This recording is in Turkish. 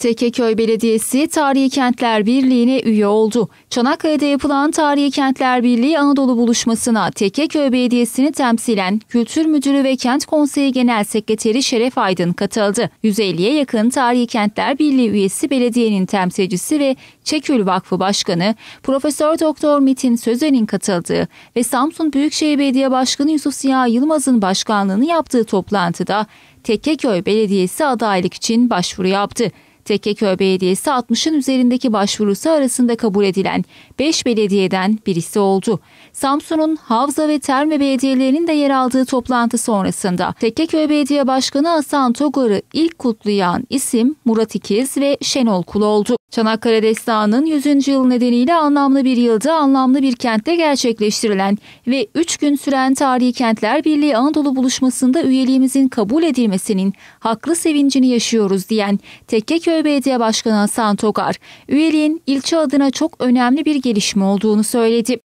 Tekeköy Belediyesi Tarihi Kentler Birliği'ne üye oldu. Çanakkale'de yapılan Tarihi Kentler Birliği Anadolu Buluşması'na Tekeköy Belediyesi'ni temsilen Kültür Müdürü ve Kent Konseyi Genel Sekreteri Şeref Aydın katıldı. 150'ye yakın Tarihi Kentler Birliği üyesi belediyenin temsilcisi ve Çekül Vakfı Başkanı Profesör Doktor Metin Sözen'in katıldığı ve Samsun Büyükşehir Belediye Başkanı Yusuf Ziya Yılmaz'ın başkanlığını yaptığı toplantıda Tekkeköy Belediyesi adaylık için başvuru yaptı. Tekkeköy Belediyesi 60'ın üzerindeki başvurusu arasında kabul edilen 5 belediyeden birisi oldu. Samsun'un Havza ve Terme belediyelerinin de yer aldığı toplantı sonrasında Tekkeköy Belediye Başkanı Hasan Togar'ı ilk kutlayan isim Murat İkiz ve Şenol Kul oldu. Çanakkale Destanı'nın 100. yıl nedeniyle anlamlı bir yılda anlamlı bir kentte gerçekleştirilen ve 3 gün süren Tarihi Kentler Birliği Anadolu buluşmasında üyeliğimizin kabul edilmesinin haklı sevincini yaşıyoruz diyen Tekkeköy İlçe Belediye Başkanı Hasan Togar, üyeliğin ilçe adına çok önemli bir gelişme olduğunu söyledi.